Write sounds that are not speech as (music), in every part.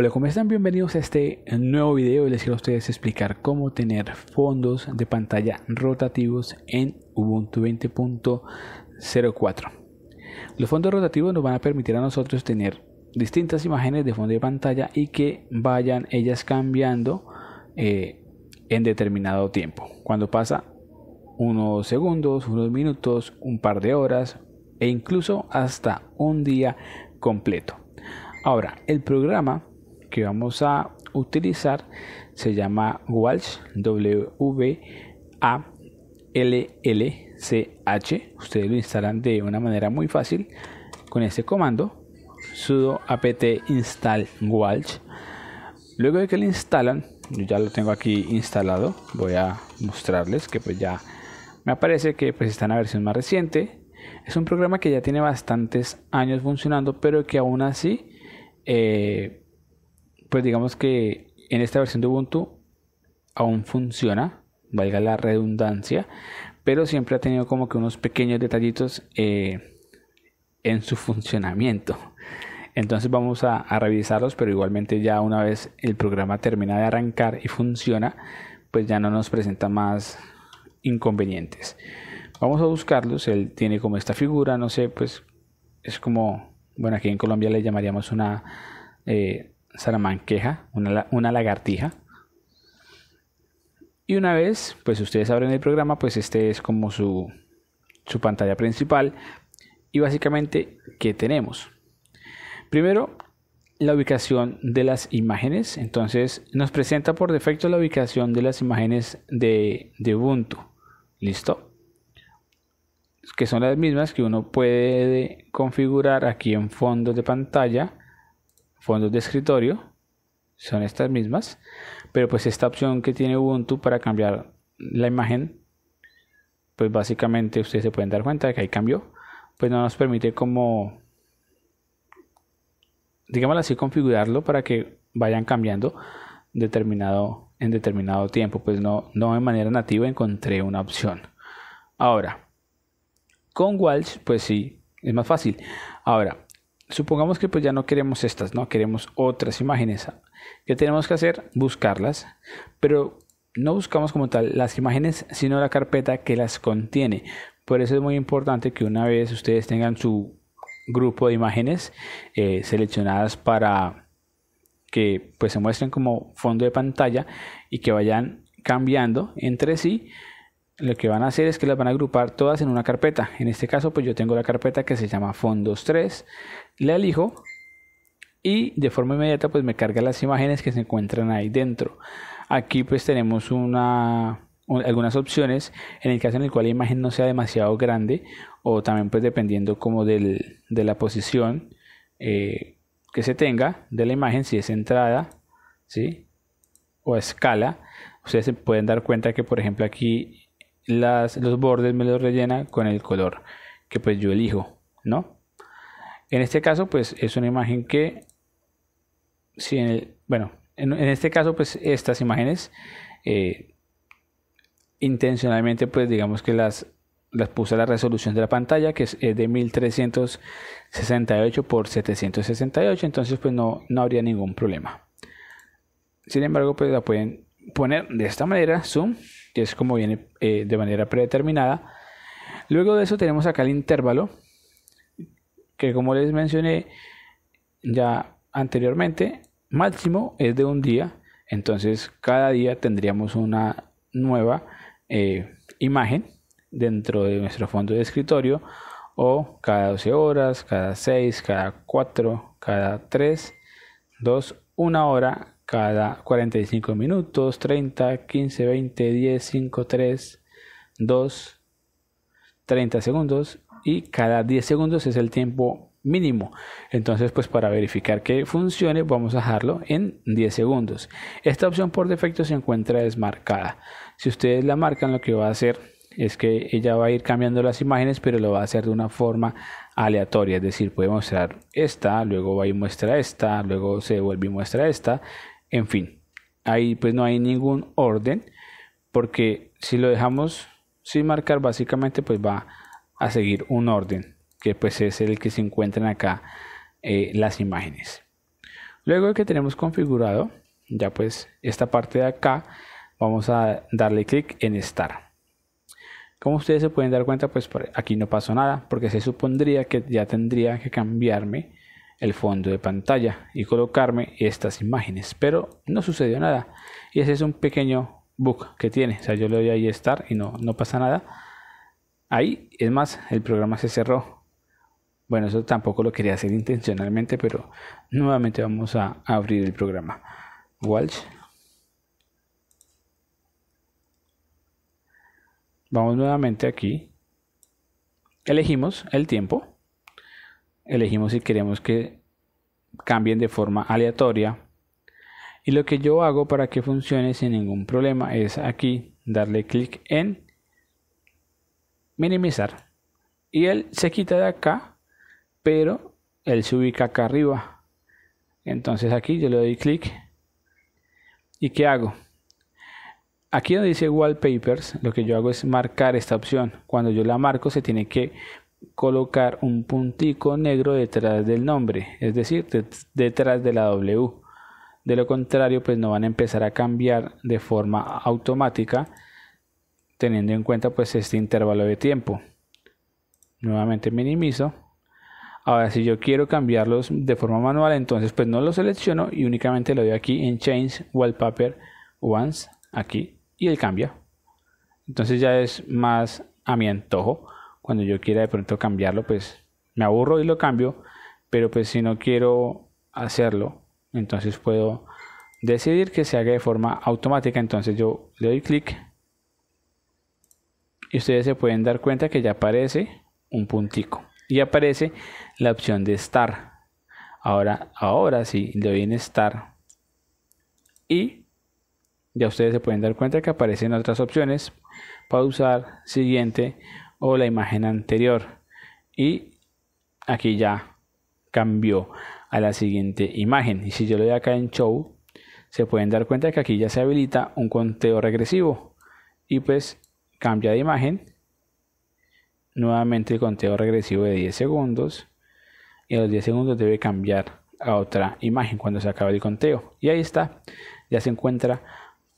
Hola, ¿cómo están? Bienvenidos a este nuevo video y les quiero a ustedes explicar cómo tener fondos de pantalla rotativos en Ubuntu 20.04. Los fondos rotativos nos van a permitir a nosotros tener distintas imágenes de fondo de pantalla y que vayan ellas cambiando eh, en determinado tiempo. Cuando pasa unos segundos, unos minutos, un par de horas e incluso hasta un día completo. Ahora, el programa que vamos a utilizar se llama Walsh W A L L C H. Ustedes lo instalan de una manera muy fácil con este comando sudo apt install Walsh. Luego de que lo instalan, yo ya lo tengo aquí instalado. Voy a mostrarles que pues ya me aparece que pues está en la versión más reciente. Es un programa que ya tiene bastantes años funcionando, pero que aún así eh, pues digamos que en esta versión de Ubuntu aún funciona, valga la redundancia, pero siempre ha tenido como que unos pequeños detallitos eh, en su funcionamiento. Entonces vamos a, revisarlos, pero igualmente ya una vez el programa termina de arrancar y funciona, pues ya no nos presenta más inconvenientes. Vamos a buscarlos, él tiene como esta figura, no sé, pues es como, bueno, aquí en Colombia le llamaríamos una... Eh, salamanqueja, una, lagartija. Y una vez, pues ustedes abren el programa, pues este es como su, su pantalla principal. Y básicamente, ¿qué tenemos? Primero, la ubicación de las imágenes. Entonces, nos presenta por defecto la ubicación de las imágenes de, de Ubuntu. ¿Listo? Que son las mismas que uno puede configurar aquí en fondo de pantalla fondos de escritorio, son estas mismas, pero pues esta opción que tiene Ubuntu para cambiar la imagen, pues básicamente ustedes se pueden dar cuenta de que hay cambio pues no nos permite como, digámoslo así, configurarlo para que vayan cambiando determinado, en determinado tiempo, pues no, no de manera nativa encontré una opción. Ahora, con Walsh, pues sí, es más fácil. Ahora, supongamos que pues ya no queremos estas, no queremos otras imágenes. ¿Qué tenemos que hacer? Buscarlas, pero no buscamos como tal las imágenes, sino la carpeta que las contiene. Por eso es muy importante que una vez ustedes tengan su grupo de imágenes eh, seleccionadas para que pues se muestren como fondo de pantalla y que vayan cambiando entre sí lo que van a hacer es que las van a agrupar todas en una carpeta. En este caso, pues yo tengo la carpeta que se llama fondos 3. La elijo y de forma inmediata pues me carga las imágenes que se encuentran ahí dentro. Aquí pues tenemos una algunas opciones en el caso en el cual la imagen no sea demasiado grande o también pues dependiendo como del, de la posición eh, que se tenga de la imagen si es entrada ¿sí? o escala ustedes se pueden dar cuenta que por ejemplo aquí las, los bordes me los rellena con el color que pues yo elijo ¿no? En este caso, pues es una imagen que, si bueno, en, este caso, pues estas imágenes eh, intencionalmente, pues digamos que las, las puse a la resolución de la pantalla, que es, de 1368 por 768, entonces pues no, no habría ningún problema. Sin embargo, pues la pueden poner de esta manera, zoom, que es como viene eh, de manera predeterminada. Luego de eso tenemos acá el intervalo, que como les mencioné ya anteriormente, máximo es de un día, entonces cada día tendríamos una nueva eh, imagen dentro de nuestro fondo de escritorio o cada 12 horas, cada 6, cada 4, cada 3, 2, 1 hora, cada 45 minutos, 30, 15, 20, 10, 5, 3, 2, 30 segundos y cada 10 segundos es el tiempo mínimo. Entonces, pues para verificar que funcione, vamos a dejarlo en 10 segundos. Esta opción por defecto se encuentra desmarcada. Si ustedes la marcan, lo que va a hacer es que ella va a ir cambiando las imágenes, pero lo va a hacer de una forma aleatoria, es decir, puede mostrar esta, luego va y muestra esta, luego se vuelve y muestra esta, en fin. Ahí pues no hay ningún orden, porque si lo dejamos sin marcar, básicamente pues va a seguir un orden, que pues es el que se encuentran acá eh, las imágenes. Luego que tenemos configurado, ya pues esta parte de acá, vamos a darle clic en estar Como ustedes se pueden dar cuenta, pues aquí no pasó nada, porque se supondría que ya tendría que cambiarme el fondo de pantalla y colocarme estas imágenes, pero no sucedió nada. Y ese es un pequeño bug que tiene. O sea, yo le doy ahí estar y no, no pasa nada Ahí, es más, el programa se cerró. Bueno, eso tampoco lo quería hacer intencionalmente, pero nuevamente vamos a abrir el programa. Walsh. Vamos nuevamente aquí. Elegimos el tiempo. Elegimos si queremos que cambien de forma aleatoria. Y lo que yo hago para que funcione sin ningún problema es aquí darle clic en minimizar. Y él se quita de acá, pero él se ubica acá arriba. Entonces aquí yo le doy clic. ¿Y qué hago? Aquí donde dice wallpapers, lo que yo hago es marcar esta opción. Cuando yo la marco se tiene que colocar un puntico negro detrás del nombre, es decir, detrás de la W. De lo contrario, pues no van a empezar a cambiar de forma automática teniendo en cuenta pues este intervalo de tiempo. Nuevamente minimizo. Ahora si yo quiero cambiarlos de forma manual, entonces pues no lo selecciono y únicamente lo doy aquí en Change Wallpaper Once aquí y él cambia. Entonces ya es más a mi antojo. Cuando yo quiera de pronto cambiarlo, pues me aburro y lo cambio. Pero pues si no quiero hacerlo, entonces puedo decidir que se haga de forma automática. Entonces yo le doy clic y ustedes se pueden dar cuenta que ya aparece un puntico y aparece la opción de estar ahora ahora sí le doy en estar y ya ustedes se pueden dar cuenta que aparecen otras opciones pausar siguiente o la imagen anterior y aquí ya cambió a la siguiente imagen y si yo le doy acá en show se pueden dar cuenta que aquí ya se habilita un conteo regresivo y pues cambia de imagen. Nuevamente el conteo regresivo de 10 segundos. Y a los 10 segundos debe cambiar a otra imagen cuando se acaba el conteo. Y ahí está. Ya se encuentra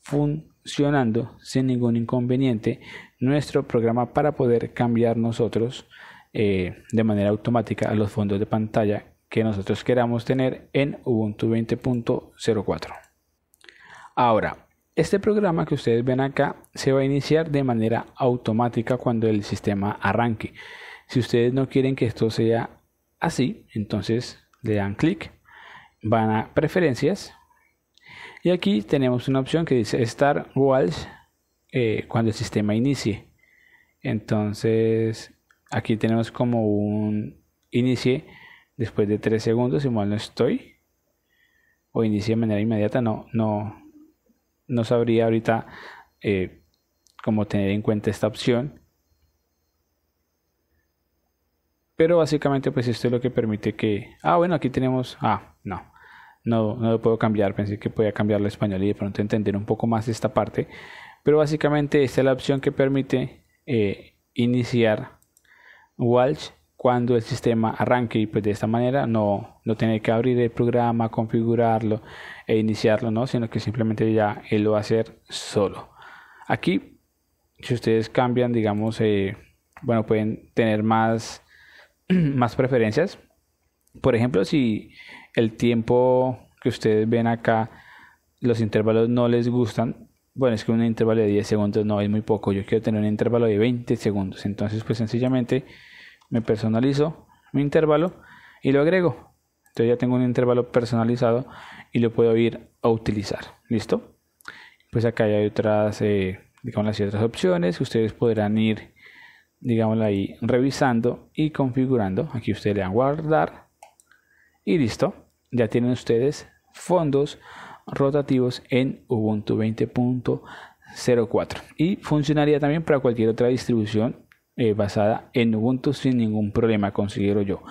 funcionando sin ningún inconveniente nuestro programa para poder cambiar nosotros eh, de manera automática a los fondos de pantalla que nosotros queramos tener en Ubuntu 20.04. Ahora, este programa que ustedes ven acá se va a iniciar de manera automática cuando el sistema arranque. Si ustedes no quieren que esto sea así, entonces le dan clic, van a preferencias y aquí tenemos una opción que dice Start Walls eh, cuando el sistema inicie. Entonces aquí tenemos como un inicie después de 3 segundos, si no estoy, o inicie de manera inmediata, no, no, no sabría ahorita eh, cómo tener en cuenta esta opción. Pero básicamente pues esto es lo que permite que... Ah, bueno, aquí tenemos... Ah, no. No, no lo puedo cambiar. Pensé que podía cambiar a español y de pronto entender un poco más esta parte. Pero básicamente esta es la opción que permite eh, iniciar Walsh cuando el sistema arranque y pues de esta manera no, no tener que abrir el programa, configurarlo e iniciarlo, ¿no? sino que simplemente ya él lo va a hacer solo. Aquí, si ustedes cambian, digamos, eh, bueno, pueden tener más, (clears throat) más preferencias. Por ejemplo, si el tiempo que ustedes ven acá, los intervalos no les gustan, bueno, es que un intervalo de 10 segundos no es muy poco, yo quiero tener un intervalo de 20 segundos, entonces pues sencillamente me personalizo mi intervalo y lo agrego. Entonces ya tengo un intervalo personalizado y lo puedo ir a utilizar. ¿Listo? Pues acá hay otras, eh, opciones que ustedes podrán ir, digámoslo ahí, revisando y configurando. Aquí ustedes le dan guardar y listo. Ya tienen ustedes fondos rotativos en Ubuntu 20.04 y funcionaría también para cualquier otra distribución eh, basada en Ubuntu sin ningún problema, considero yo.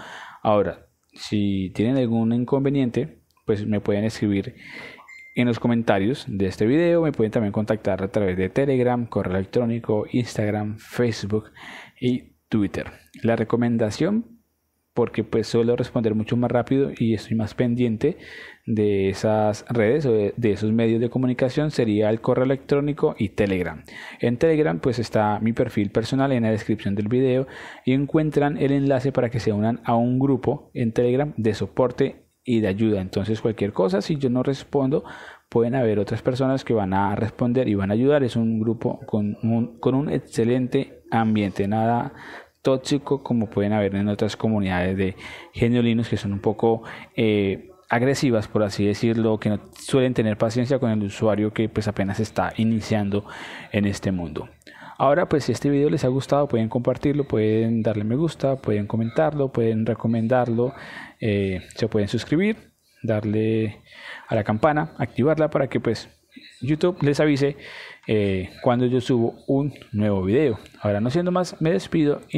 Ahora, si tienen algún inconveniente, pues me pueden escribir en los comentarios de este video. Me pueden también contactar a través de Telegram, correo electrónico, Instagram, Facebook y Twitter. La recomendación porque pues suelo responder mucho más rápido y estoy más pendiente de esas redes o de, esos medios de comunicación sería el correo electrónico y Telegram. En Telegram pues está mi perfil personal en la descripción del video y encuentran el enlace para que se unan a un grupo en Telegram de soporte y de ayuda. Entonces cualquier cosa, si yo no respondo, pueden haber otras personas que van a responder y van a ayudar. Es un grupo con un, con un excelente ambiente, nada tóxico como pueden haber en otras comunidades de geniolinos que son un poco eh, agresivas, por así decirlo, que no suelen tener paciencia con el usuario que pues apenas está iniciando en este mundo. Ahora pues si este video les ha gustado pueden compartirlo, pueden darle me gusta, pueden comentarlo, pueden recomendarlo, eh, se pueden suscribir, darle a la campana, activarla para que pues YouTube les avise eh, cuando yo subo un nuevo video. Ahora no siendo más, me despido y nos